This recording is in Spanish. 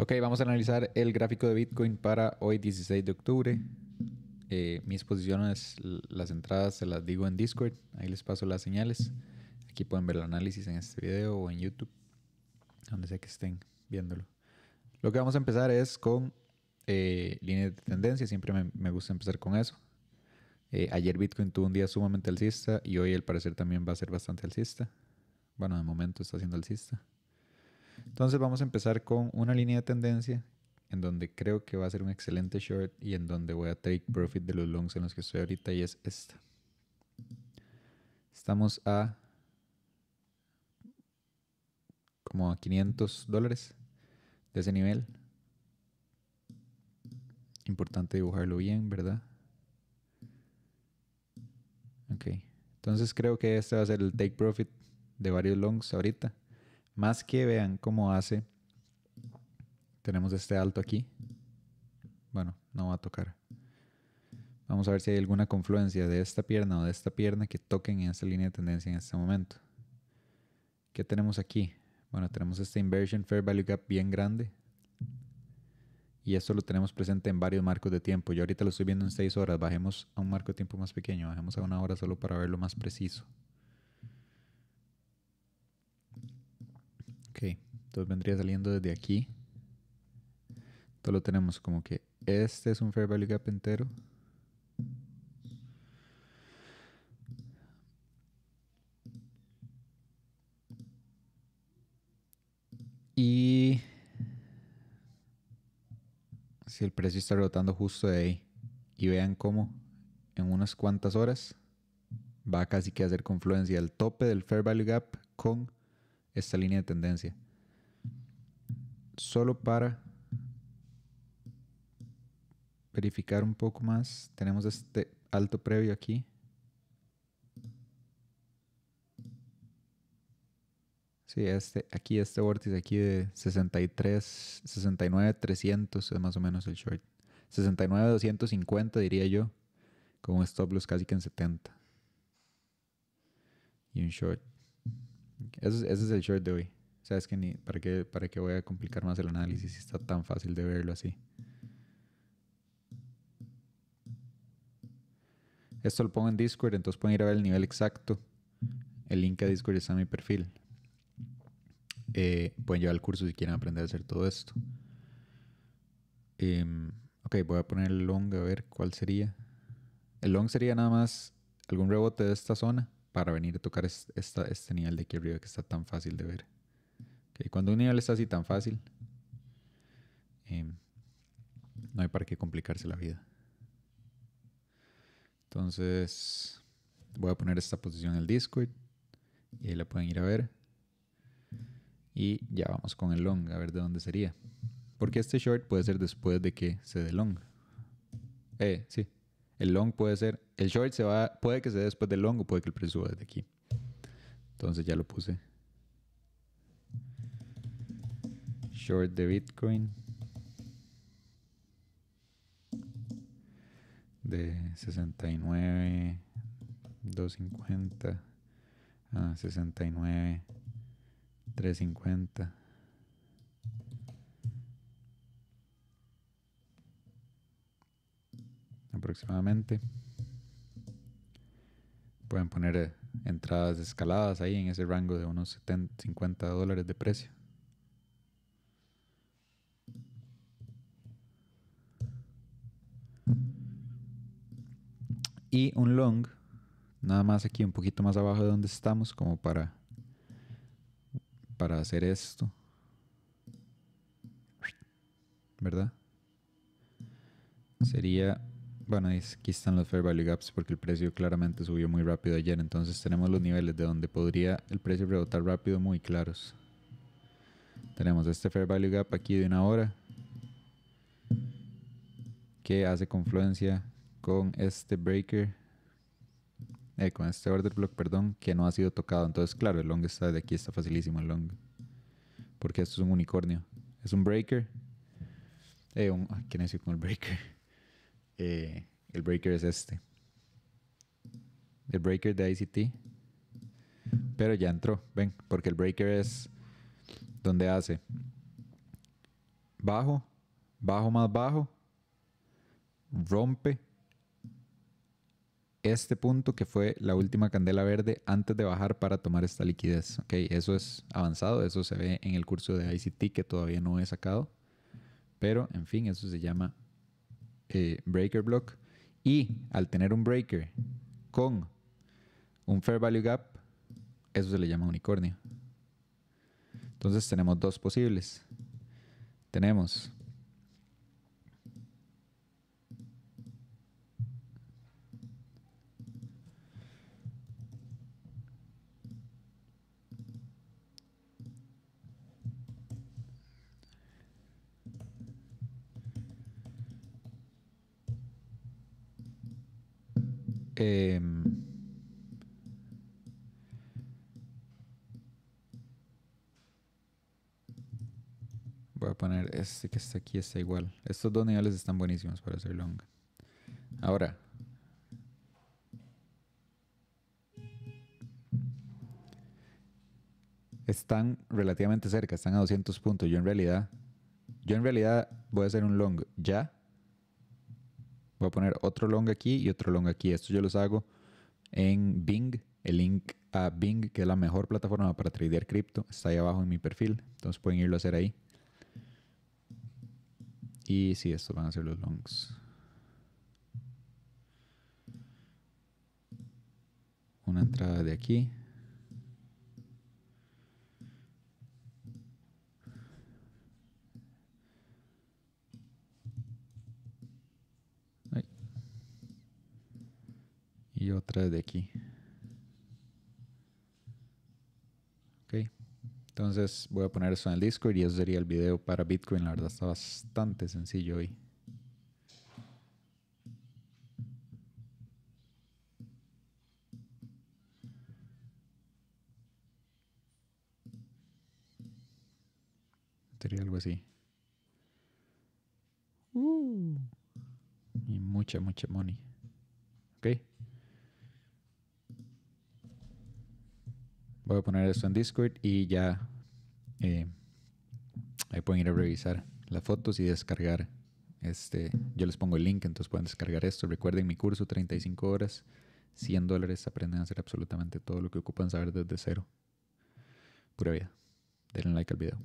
Ok, vamos a analizar el gráfico de Bitcoin para hoy 16 de octubre. Eh, mis posiciones, las entradas se las digo en Discord, ahí les paso las señales. Aquí pueden ver el análisis en este video o en YouTube, donde sea que estén viéndolo. Lo que vamos a empezar es con eh, líneas de tendencia, siempre me, gusta empezar con eso. Eh, ayer Bitcoin tuvo un día sumamente alcista y hoy al parecer también va a ser bastante alcista. Bueno, de momento está siendo alcista. Entonces vamos a empezar con una línea de tendencia en donde creo que va a ser un excelente short y en donde voy a take profit de los longs en los que estoy ahorita y es esta. Estamos a como a 500 dólares de ese nivel. Importante dibujarlo bien, ¿verdad? Ok. Entonces creo que este va a ser el take profit de varios longs ahorita. Más que vean cómo hace. Tenemos este alto aquí. Bueno, no va a tocar. Vamos a ver si hay alguna confluencia de esta pierna o de esta pierna que toquen en esta línea de tendencia en este momento. ¿Qué tenemos aquí? Bueno, tenemos este inversion fair value gap bien grande. Y esto lo tenemos presente en varios marcos de tiempo. Yo ahorita lo estoy viendo en 6 horas. Bajemos a un marco de tiempo más pequeño. Bajemos a una hora solo para verlo más preciso. Ok, entonces vendría saliendo desde aquí. Entonces lo tenemos como que este es un fair value gap entero. Y si el precio está rotando justo de ahí y vean cómo en unas cuantas horas va casi que a hacer confluencia el tope del fair value gap con esta línea de tendencia. Solo para verificar un poco más, tenemos este alto previo aquí. Sí, este, aquí este vórtice aquí de 63, 69, 300 es más o menos el short. 69, 250 diría yo, con un stop loss casi que en 70. Y un short ese es el short de hoy. O que ¿para qué, ¿para qué voy a complicar más el análisis si está tan fácil de verlo así? Esto lo pongo en Discord, entonces pueden ir a ver el nivel exacto. El link a Discord está en mi perfil. Eh, pueden llevar el curso si quieren aprender a hacer todo esto. Em, ok, voy a poner el long a ver cuál sería. El long sería nada más algún rebote de esta zona para venir a tocar esta, este nivel de aquí que está tan fácil de ver. Okay, cuando un nivel está así tan fácil, em, no hay para qué complicarse la vida. Entonces, voy a poner esta posición en el Discord y ahí la pueden ir a ver. Y ya vamos con el long, a ver de dónde sería. Porque este short puede ser después de que se dé long. Eh, sí, el long puede ser, el short se va, puede que sea después del long o puede que el precio suba desde aquí. Entonces ya lo puse. Short de Bitcoin. De 69, 250 a 69, 350. aproximadamente. Pueden poner eh, entradas escaladas ahí en ese rango de unos 70, 50 dólares de precio. Y un long, nada más aquí, un poquito más abajo de donde estamos, como para, para hacer esto. ¿Verdad? Sería bueno, aquí están los fair value gaps porque el precio claramente subió muy rápido ayer. Entonces tenemos los niveles de donde podría el precio rebotar rápido muy claros. Tenemos este fair value gap aquí de una hora que hace confluencia con este breaker, eh, con este order block, perdón, que no ha sido tocado. Entonces, claro, el long está de aquí, está facilísimo el long. Porque esto es un unicornio. Es un breaker. Eh, un, con el breaker? Eh, el breaker es este. El breaker de ICT. Pero ya entró, ven, porque el breaker es donde hace bajo, bajo más bajo, rompe este punto que fue la última candela verde antes de bajar para tomar esta liquidez. Okay, eso es avanzado, eso se ve en el curso de ICT que todavía no he sacado. Pero, en fin, eso se llama eh, breaker block. Y al tener un breaker con un fair value gap, eso se le llama unicornio. Entonces tenemos dos posibles. Tenemos Em, voy a poner este que está aquí, está igual. Estos dos niveles están buenísimos para hacer long. Ahora. Están relativamente cerca, están a 200 puntos. Yo en realidad, yo en realidad voy a hacer un long ya Voy a poner otro long aquí y otro long aquí. Esto yo los hago en Bing. El link a Bing, que es la mejor plataforma para tradear cripto, está ahí abajo en mi perfil. Entonces pueden irlo a hacer ahí. Y sí, estos van a ser los longs. Una entrada de aquí. otra de aquí. Ok. Entonces voy a poner eso en el disco y eso sería el video para Bitcoin. La verdad está bastante sencillo hoy. Sería algo así. Uh. Y mucha, mucha money. ¿Ok? Voy a poner esto en Discord y ya eh, ahí pueden ir a revisar las fotos y descargar. Este, yo les pongo el link, entonces pueden descargar esto. Recuerden mi curso, 35 horas, 100 dólares. Aprenden a hacer absolutamente todo lo que ocupan saber desde cero. Pura vida. Denle like al video.